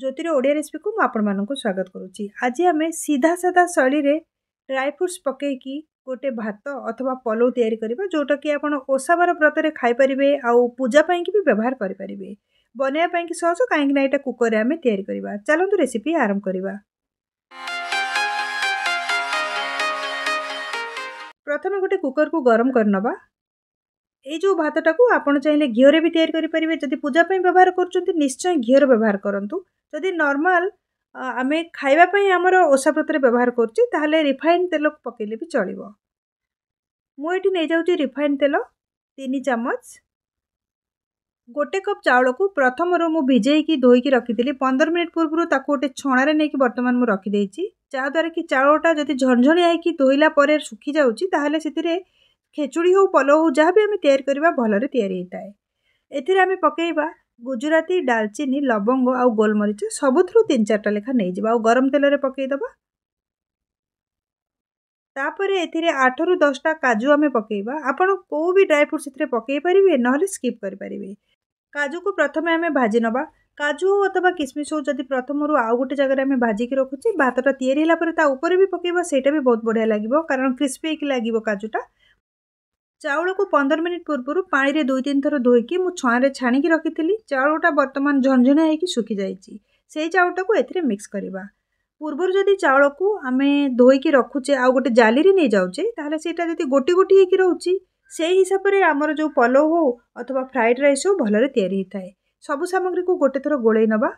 ଜ୍ୟୋତିର ଓଡ଼ିଆ ରେସିପିକୁ ମୁଁ ଆପଣମାନଙ୍କୁ ସ୍ୱାଗତ କରୁଛି ଆଜି ଆମେ ସିଧା ସାଧା ଶୈଳୀରେ ଡ୍ରାଇ ଫ୍ରୁଟ୍ସ୍ ପକାଇକି ଗୋଟେ ଭାତ ଅଥବା ପଲଉ ତିଆରି କରିବା ଯେଉଁଟାକି ଆପଣ ଓସାବାର ବ୍ରତରେ ଖାଇପାରିବେ ଆଉ ପୂଜା ପାଇଁକି ବି ବ୍ୟବହାର କରିପାରିବେ ବନାଇବା ପାଇଁକି ସହଜ କାହିଁକିନା ଏଇଟା କୁକର୍ରେ ଆମେ ତିଆରି କରିବା ଚାଲନ୍ତୁ ରେସିପି ଆରମ୍ଭ କରିବା ପ୍ରଥମେ ଗୋଟେ କୁକର୍କୁ ଗରମ କରିନେବା ଏଇ ଯେଉଁ ଭାତଟାକୁ ଆପଣ ଚାହିଁଲେ ଘିଅରେ ବି ତିଆରି କରିପାରିବେ ଯଦି ପୂଜା ପାଇଁ ବ୍ୟବହାର କରୁଛନ୍ତି ନିଶ୍ଚୟ ଘିଅର ବ୍ୟବହାର କରନ୍ତୁ ଯଦି ନର୍ମାଲ୍ ଆମେ ଖାଇବା ପାଇଁ ଆମର ଓଷା ବ୍ରତରେ ବ୍ୟବହାର କରୁଛେ ତାହେଲେ ରିଫାଇନ୍ ତେଲ ପକାଇଲେ ବି ଚଳିବ ମୁଁ ଏଠି ନେଇଯାଉଛି ରିଫାଇନ୍ ତେଲ ତିନି ଚାମଚ ଗୋଟେ କପ୍ ଚାଉଳକୁ ପ୍ରଥମରୁ ମୁଁ ଭିଜେଇକି ଧୋଇକି ରଖିଥିଲି ପନ୍ଦର ମିନିଟ୍ ପୂର୍ବରୁ ତାକୁ ଗୋଟେ ଛଣାରେ ନେଇକି ବର୍ତ୍ତମାନ ମୁଁ ରଖିଦେଇଛି ଯାହାଦ୍ୱାରା କି ଚାଉଳଟା ଯଦି ଝଣଝଣିଆ ହେଇକି ଧୋଇଲା ପରେ ଶୁଖିଯାଉଛି ତାହେଲେ ସେଥିରେ ଖେଚୁଡ଼ି ହେଉ ପଲଉ ହେଉ ଯାହା ବି ଆମେ ତିଆରି କରିବା ଭଲରେ ତିଆରି ହେଇଥାଏ ଏଥିରେ ଆମେ ପକାଇବା ଗୁଜୁରାତି ଡାଲଚିନି ଲବଙ୍ଗ ଆଉ ଗୋଲମରିଚ ସବୁଥିରୁ ତିନି ଚାରିଟା ଲେଖା ନେଇଯିବା ଆଉ ଗରମ ତେଲରେ ପକାଇଦେବା ତାପରେ ଏଥିରେ ଆଠରୁ ଦଶଟା କାଜୁ ଆମେ ପକାଇବା ଆପଣ କେଉଁ ବି ଡ୍ରାଇ ଫ୍ରୁଟ୍ସ ସେଥିରେ ପକାଇ ପାରିବେ ନହେଲେ ସ୍କିପ୍ କରିପାରିବେ କାଜୁକୁ ପ୍ରଥମେ ଆମେ ଭାଜି ନେବା କାଜୁ ହେଉ ଅଥବା କିସମିସ୍ ହେଉ ଯଦି ପ୍ରଥମରୁ ଆଉ ଗୋଟେ ଜାଗାରେ ଆମେ ଭାଜିକି ରଖୁଛେ ଭାତଟା ତିଆରି ହେଲା ପରେ ତା ଉପରେ ବି ପକାଇବା ସେଇଟା ବି ବହୁତ ବଢ଼ିଆ ଲାଗିବ କାରଣ କ୍ରିସ୍ପି ହେଇକି ଲାଗିବ କାଜୁଟା ଚାଉଳକୁ ପନ୍ଦର ମିନିଟ୍ ପୂର୍ବରୁ ପାଣିରେ ଦୁଇ ତିନି ଥର ଧୋଇକି ମୁଁ ଛୁଆଁରେ ଛାଣିକି ରଖିଥିଲି ଚାଉଳଟା ବର୍ତ୍ତମାନ ଝଣଝଣିଆ ହେଇକି ଶୁଖିଯାଇଛି ସେଇ ଚାଉଳଟାକୁ ଏଥିରେ ମିକ୍ସ କରିବା ପୂର୍ବରୁ ଯଦି ଚାଉଳକୁ ଆମେ ଧୋଇକି ରଖୁଛେ ଆଉ ଗୋଟେ ଜାଲିରେ ନେଇଯାଉଛେ ତାହେଲେ ସେଇଟା ଯଦି ଗୋଟି ଗୋଟି ହେଇକି ରହୁଛି ସେଇ ହିସାବରେ ଆମର ଯେଉଁ ପଲଉ ହେଉ ଅଥବା ଫ୍ରାଏଡ଼୍ ରାଇସ୍ ହେଉ ଭଲରେ ତିଆରି ହୋଇଥାଏ ସବୁ ସାମଗ୍ରୀକୁ ଗୋଟେ ଥର ଗୋଳେଇ ନେବା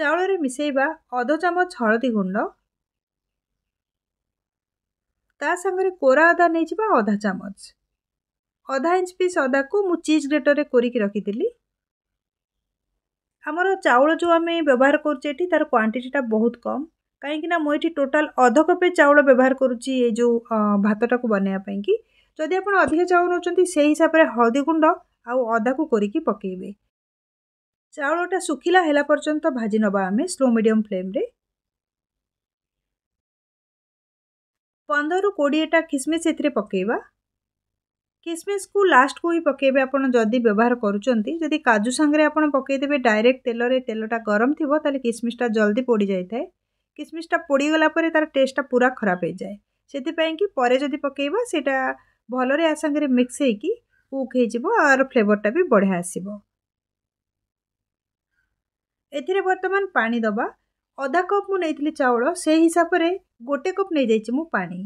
ଚାଉଳରେ ମିଶାଇବା ଅଧ ଚାମଚ ହଳଦୀ ଗୁଣ୍ଡ ତା ସାଙ୍ଗରେ କୋରା ଅଦା ନେଇଯିବା ଅଧା ଚାମଚ ଅଧା ଇଞ୍ଚ ପିସ୍ ଅଦାକୁ ମୁଁ ଚିଜ୍ ଗ୍ରେଟର୍ରେ କୋରିକି ରଖିଥିଲି ଆମର ଚାଉଳ ଯେଉଁ ଆମେ ବ୍ୟବହାର କରୁଛେ ଏଠି ତା'ର କ୍ୱାଣ୍ଟିଟିଟା ବହୁତ କମ୍ କାହିଁକିନା ମୁଁ ଏଠି ଟୋଟାଲ୍ ଅଧ କପେ ଚାଉଳ ବ୍ୟବହାର କରୁଛି ଏଇ ଯେଉଁ ଭାତଟାକୁ ବନେଇବା ପାଇଁକି ଯଦି ଆପଣ ଅଧିକ ଚାଉଳ ନେଉଛନ୍ତି ସେହି ହିସାବରେ ହଳଦୀ ଗୁଣ୍ଡ ଆଉ ଅଦାକୁ କରିକି ପକାଇବେ ଚାଉଳଟା ଶୁଖିଲା ହେଲା ପର୍ଯ୍ୟନ୍ତ ଭାଜି ନେବା ଆମେ ସ୍ଲୋ ମିଡ଼ିୟମ୍ ଫ୍ଲେମ୍ରେ ପନ୍ଦରରୁ କୋଡ଼ିଏଟା ଖିସମିସ୍ ଏଥିରେ ପକାଇବା କିସମିସକୁ ଲାଷ୍ଟକୁ ହିଁ ପକାଇବେ ଆପଣ ଯଦି ବ୍ୟବହାର କରୁଛନ୍ତି ଯଦି କାଜୁ ସାଙ୍ଗରେ ଆପଣ ପକାଇଦେବେ ଡାଇରେକ୍ଟ ତେଲରେ ତେଲଟା ଗରମ ଥିବ ତାହେଲେ କିସମିସଟା ଜଲ୍ଦି ପୋଡ଼ି ଯାଇଥାଏ କିସମିସଟା ପୋଡ଼ିଗଲା ପରେ ତା'ର ଟେଷ୍ଟଟା ପୁରା ଖରାପ ହେଇଯାଏ ସେଥିପାଇଁ କି ପରେ ଯଦି ପକାଇବା ସେଇଟା ଭଲରେ ଆ ସାଙ୍ଗରେ ମିକ୍ସ ହେଇକି କୁକ୍ ହେଇଯିବ ଆର ଫ୍ଲେଭରଟା ବି ବଢ଼ିଆ ଆସିବ ଏଥିରେ ବର୍ତ୍ତମାନ ପାଣି ଦେବା ଅଧା କପ୍ ମୁଁ ନେଇଥିଲି ଚାଉଳ ସେହି ହିସାବରେ ଗୋଟେ କପ୍ ନେଇଯାଇଛି ମୁଁ ପାଣି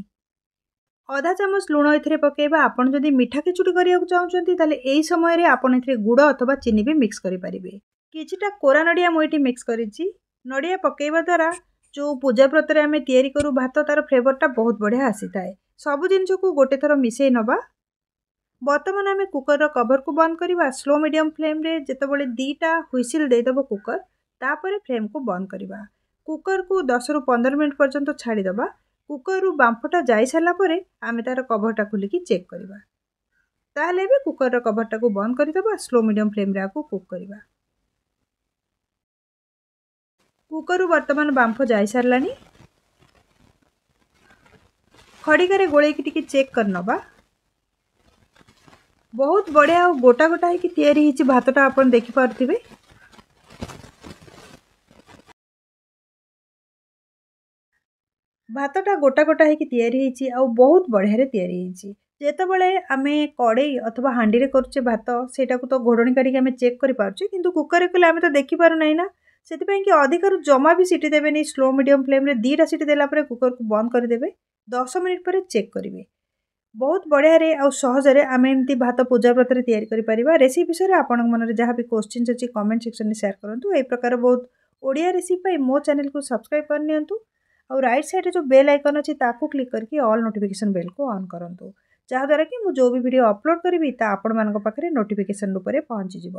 ଅଧା ଚାମଚ ଲୁଣ ଏଥିରେ ପକାଇବା ଆପଣ ଯଦି ମିଠା ଖିଚୁଡ଼ି କରିବାକୁ ଚାହୁଁଛନ୍ତି ତାହେଲେ ଏହି ସମୟରେ ଆପଣ ଏଥିରେ ଗୁଡ଼ ଅଥବା ଚିନି ବି ମିକ୍ସ କରିପାରିବେ କିଛିଟା କୋରା ନଡ଼ିଆ ମୁଁ ଏଠି ମିକ୍ସ କରିଛି ନଡ଼ିଆ ପକାଇବା ଦ୍ୱାରା ଯେଉଁ ପୂଜା ବ୍ରତରେ ଆମେ ତିଆରି କରୁ ଭାତ ତା'ର ଫ୍ଲେଭର୍ଟା ବହୁତ ବଢ଼ିଆ ଆସିଥାଏ ସବୁ ଜିନିଷକୁ ଗୋଟେ ଥର ମିଶାଇ ନେବା ବର୍ତ୍ତମାନ ଆମେ କୁକର୍ର କଭର୍କୁ ବନ୍ଦ କରିବା ସ୍ଲୋ ମିଡ଼ିୟମ୍ ଫ୍ଲେମ୍ରେ ଯେତେବେଳେ ଦୁଇଟା ହୁଇସିଲ୍ ଦେଇଦେବ କୁକର୍ ତାପରେ ଫ୍ଲେମ୍କୁ ବନ୍ଦ କରିବା କୁକରକୁ ଦଶରୁ ପନ୍ଦର ମିନିଟ୍ ପର୍ଯ୍ୟନ୍ତ ଛାଡ଼ିଦେବା କୁକରରୁ ବାମ୍ଫଟା ଯାଇସାରିଲା ପରେ ଆମେ ତା'ର କଭରଟା ଖୋଲିକି ଚେକ୍ କରିବା ତାହେଲେ ଏବେ କୁକରର କଭରଟାକୁ ବନ୍ଦ କରିଦେବା ସ୍ଲୋ ମିଡ଼ିୟମ୍ ଫ୍ଲେମ୍ରେ ଆକୁ କୁକ୍ କରିବା କୁକରରୁ ବର୍ତ୍ତମାନ ବାମ୍ଫ ଯାଇସାରିଲାଣି ଖଡ଼ିକାରେ ଗୋଳେଇକି ଟିକେ ଚେକ୍ କରିନେବା ବହୁତ ବଢ଼ିଆ ଆଉ ଗୋଟା ଗୋଟା ହେଇକି ତିଆରି ହେଇଛି ଭାତଟା ଆପଣ ଦେଖିପାରୁଥିବେ ଭାତଟା ଗୋଟା ଗୋଟା ହେଇକି ତିଆରି ହେଇଛି ଆଉ ବହୁତ ବଢ଼ିଆରେ ତିଆରି ହେଇଛି ଯେତେବେଳେ ଆମେ କଡ଼େଇ ଅଥବା ହାଣ୍ଡିରେ କରୁଛେ ଭାତ ସେଇଟାକୁ ତ ଘୋଡ଼ଣୀ କାଢ଼ିକି ଆମେ ଚେକ୍ କରିପାରୁଛେ କିନ୍ତୁ କୁକର୍ରେ କଲେ ଆମେ ତ ଦେଖିପାରୁନାହିଁ ନା ସେଥିପାଇଁ କି ଅଧିକାରୁ ଜମା ବି ସିଟି ଦେବେନି ସ୍ଲୋ ମିଡ଼ିୟମ୍ ଫ୍ଲେମ୍ରେ ଦୁଇଟା ସିଟି ଦେଲା ପରେ କୁକର୍କୁ ବନ୍ଦ କରିଦେବେ ଦଶ ମିନିଟ୍ ପରେ ଚେକ୍ କରିବେ ବହୁତ ବଢ଼ିଆରେ ଆଉ ସହଜରେ ଆମେ ଏମିତି ଭାତ ପୂଜା ବ୍ରତରେ ତିଆରି କରିପାରିବା ରେସିପି ବିଷୟରେ ଆପଣଙ୍କ ମନରେ ଯାହା ବି କୋଶ୍ଚିନ୍ସ ଅଛି କମେଣ୍ଟ ସେକ୍ସନରେ ସେୟାର କରନ୍ତୁ ଏହି ପ୍ରକାର ବହୁତ ଓଡ଼ିଆ ରେସିପି ପାଇଁ ମୋ ଚ୍ୟାନେଲକୁ ସବସ୍କ୍ରାଇବ୍ କରିନିଅନ୍ତୁ और रईट सैड्रे जो बेल आइकन अच्छे क्लिक करके अल नोटिफिकेसन बेल को अन् करूँ जहाद्वारा कि मुझे जो भी भिडियो अपलोड करी आपण मोटिफिकेसन रूप से पहुंची